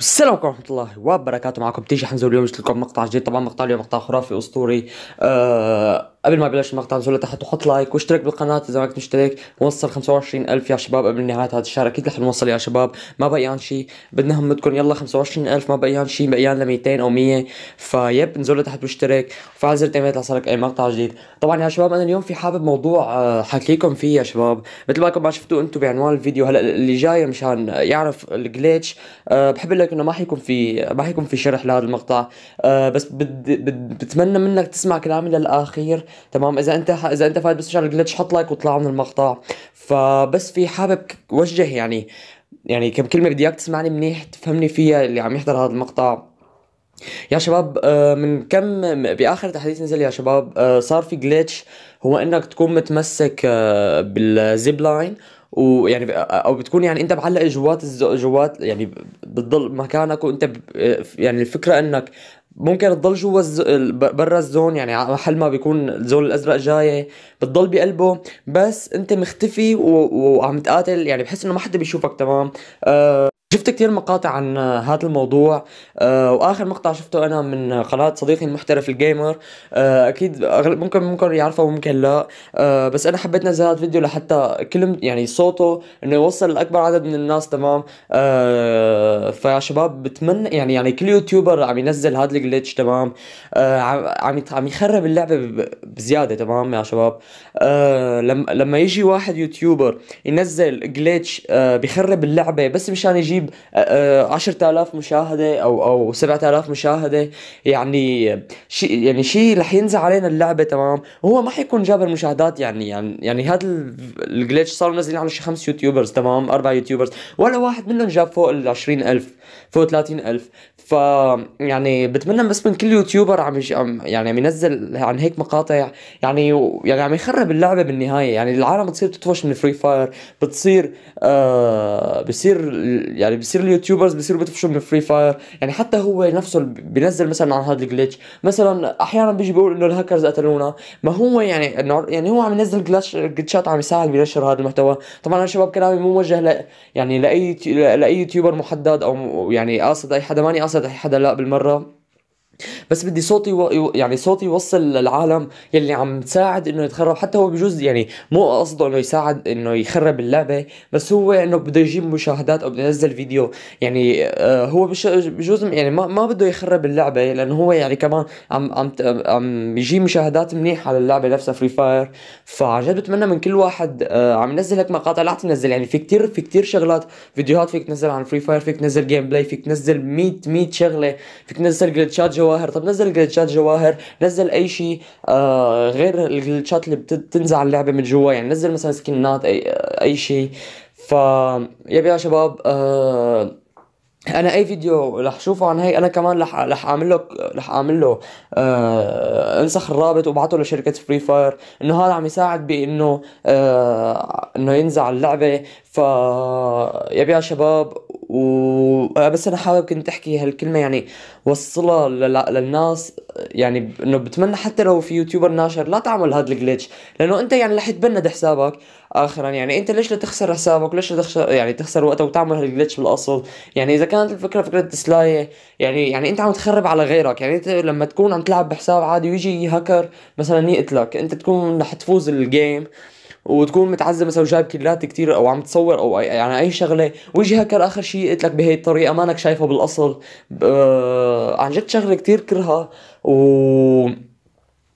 السلام عليكم ورحمه الله وبركاته معكم تيجي حنزل اليوم جبت لكم مقطع جديد طبعا مقطع اليوم مقطع خرافي اسطوري آه قبل ما بلش المقطع نزول لتحت وحط لايك واشترك بالقناه اذا ما كنت مشترك ونوصل 25000 يا شباب قبل نهايه هذا الشهر اكيد رح نوصل يا شباب ما بقيان شيء بدنا همتكم يلا 25000 ما بقيان شيء بقيان ل 200 او 100 فيب نزول لتحت واشترك وفعل زر التنبيهات لصلك اي مقطع جديد طبعا يا شباب انا اليوم في حابب موضوع آه، حكيكم فيه يا شباب مثل ما ما شفتوا انتم بعنوان الفيديو هلا اللي جاي مشان يعرف الجليتش آه، بحب لك انه ما حيكون في ما حيكون في شرح لهذا المقطع آه، بس بدي بتمنى منك تسمع كلامي للاخير تمام اذا انت اذا انت فايت بس مشان الجلتش حط لايك واطلع من المقطع فبس في حابب وجه يعني يعني كم كلمه بدي اياك تسمعني منيح تفهمني فيها اللي عم يحضر هذا المقطع يا شباب آه، من كم باخر تحديث نزل يا شباب آه، صار في جلتش هو انك تكون متمسك آه، بالزيب لاين ويعني او بتكون يعني انت معلق جوات جوات يعني بتضل مكانك وانت يعني الفكره انك ممكن تضل جوا الز... برا الزون يعني محل ما بيكون الزون الازرق جايه بتضل بقلبه بس انت مختفي و... وعم تقاتل يعني بحس انه ما حدا بيشوفك تمام أه شفت كتير مقاطع عن هذا الموضوع أه واخر مقطع شفته انا من قناه صديقي المحترف الجيمر أه اكيد أغلب ممكن ممكن يعرفه وممكن لا أه بس انا حبيت نزل هذا الفيديو لحتى كلم يعني صوته انه يوصل لاكبر عدد من الناس تمام أه فيا شباب بتمنى يعني يعني كل يوتيوبر عم ينزل هذا الجلتش تمام أه عم عم يخرب اللعبه بزياده تمام يا شباب أه لما لما يجي واحد يوتيوبر ينزل جلتش أه اللعبه بس مشان يجي تجيب 10000 آه، آه، مشاهده او او 7000 مشاهده يعني شيء يعني شيء رح ينزع علينا اللعبه تمام وهو ما حيكون جاب المشاهدات يعني يعني يعني هذا الجليتش صاروا منزلين عنه شي خمس يوتيوبرز تمام اربع يوتيوبرز ولا واحد منهم جاب فوق ال 20000 فوق 30000 ف يعني بتمنى بس من كل يوتيوبر عم يعني عم ينزل عن هيك مقاطع يعني يعني عم يخرب اللعبه بالنهايه يعني العالم بتصير تطفش من فري فاير بتصير آه بصير يعني يعني بصير اليوتيوبرز بصيروا بتفشوا من فري فاير يعني حتى هو نفسه بينزل مثلا عن هذا الجليتش مثلا احيانا بيجي بيقول انه الهاكرز قتلونا ما هو يعني يعني هو عم ينزل جلتش جلتشات عم يساعد بينشر هذا المحتوى طبعا انا شباب كلامي مو موجه ل... يعني لاي لاي يوتيوبر محدد او يعني قاصد اي حدا ماني قاصد اي حدا لا بالمره بس بدي صوتي و... يعني صوتي يوصل للعالم يلي عم تساعد انه يتخرب حتى هو بجوز يعني مو قصده انه يساعد انه يخرب اللعبه بس هو انه بده يجيب مشاهدات او بده ينزل فيديو يعني آه هو بش... بجوز يعني ما, ما بده يخرب اللعبه لانه هو يعني كمان عم عم عم يجيب مشاهدات منيحه للعبه نفسها فري فاير فعن جد بتمنى من كل واحد آه عم ينزل هيك مقاطع لا تنزل يعني في كتير في كتير شغلات فيديوهات فيك تنزل عن فري فاير فيك تنزل جيم بلاي فيك تنزل 100 100 شغله فيك تنزل جلتشات جواهر طب نزل جلتشات جواهر نزل اي شيء آه غير الجلتشات اللي بتنزع اللعبه من جوا يعني نزل مثلا سكنات اي اي شيء ف يا شباب آه انا اي فيديو رح شوفه عن هي انا كمان رح رح اعمل له رح اعمل له آه انسخ الرابط وابعته لشركه فري فاير انه هذا عم يساعد بانه آه انه ينزع اللعبه ف يا شباب آه، بس انا حابب كنت احكي هالكلمه يعني وصلها للناس يعني انه بتمنى حتى لو في يوتيوبر ناشر لا تعمل هذا الجليتش لانه انت يعني رح يتبند حسابك اخرا يعني انت ليش لتخسر حسابك ليش لتخسر يعني تخسر وقتك وتعمل هالجليتش بالاصل يعني اذا كانت الفكره فكره تسلاية يعني يعني انت عم تخرب على غيرك يعني انت لما تكون عم تلعب بحساب عادي ويجي هاكر مثلا يقتلك انت تكون رح تفوز الجيم وتكون متعذب مثلا وجايب كلات كتير او عم تصور او أي يعني اي شغله وجهها كان اخر شيء قلت لك بهي الطريقه ما انك شايفه بالاصل آه، عن جد شغله كتير كرهها و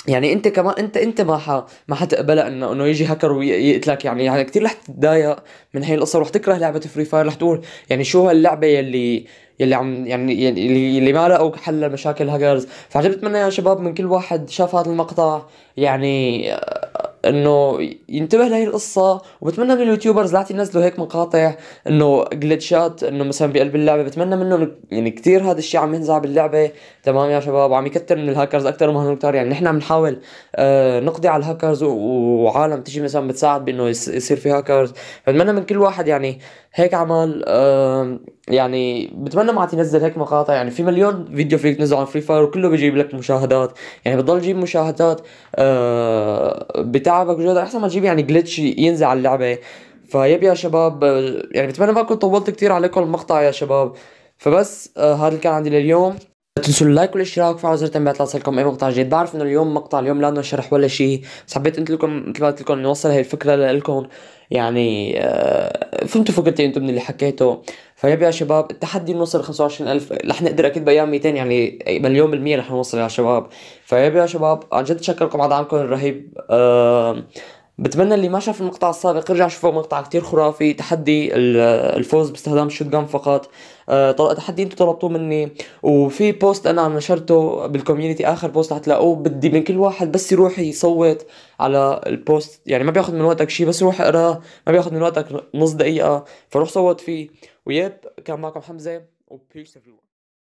يعني انت كمان انت انت ما ح... ما حتقبلها انه انه يجي هاكر ويقتلك يعني يعني كثير رح تتضايق من هي القصه ورح تكره لعبه فري فاير رح تقول يعني شو هاللعبه يلي يلي عم يعني يلي, يلي ما لقوا حل مشاكل هاكرز فعجبت بتمنى يا شباب من كل واحد شاف هذا المقطع يعني آه، انه ينتبه لهي القصه وبتمنى من اليوتيوبرز لا ينزلوا هيك مقاطع انه جلتشات انه مثلا بقلب اللعبه بتمنى منهم يعني كثير هذا الشيء عم ينزع باللعبه تمام يا شباب وعم يكتر من الهاكرز اكثر ما هن يعني نحن عم نحاول آه، نقضي على الهاكرز وعالم تجي مثلا بتساعد بانه يصير في هاكرز بتمنى من كل واحد يعني هيك عمل يعني بتمنى ما عاد ينزل هيك مقاطع يعني في مليون فيديو فيك تنزله عن فري فاير وكله بيجيب لك مشاهدات يعني بضل يجيب مشاهدات آه، بتعبك وجهدك احسن ما تجيب يعني جلتش ينزل على اللعبه فيب يا شباب يعني بتمنى ما كنت طولت كثير عليكم المقطع يا شباب فبس آه، هذا اللي كان عندي لليوم لا تنسوا اللايك والاشتراك وفعلوا زر التنبيهات لتصلكم اي مقطع جديد بعرف انه اليوم مقطع اليوم لا شرح ولا شيء بس حبيت قلت لكم مثل ما قلت لكم نوصل هي الفكره لكم يعني آه، فهمتوا فكرتي انتم من اللي حكيته فيبقى يا شباب التحدي نوصل 25000 رح نقدر اكيد بايام 200 يعني مليون بالمية رح نوصل يا شباب فيبقى يا شباب عن جد شكركم على دعمكم الرهيب أه بتمنى اللي ما شاف المقطع السابق يرجع يشوفه مقطع كتير خرافي تحدي الفوز باستخدام الشوتجان فقط آه، تحدي انتم طلبتوه مني وفي بوست انا عم نشرته بالكوميونتي اخر بوست حتلاقوه بدي من كل واحد بس يروح يصوت على البوست يعني ما بياخذ من وقتك شيء بس روح اقراه ما بياخذ من وقتك نص دقيقه فروح صوت فيه وياب كان معكم حمزه وبيس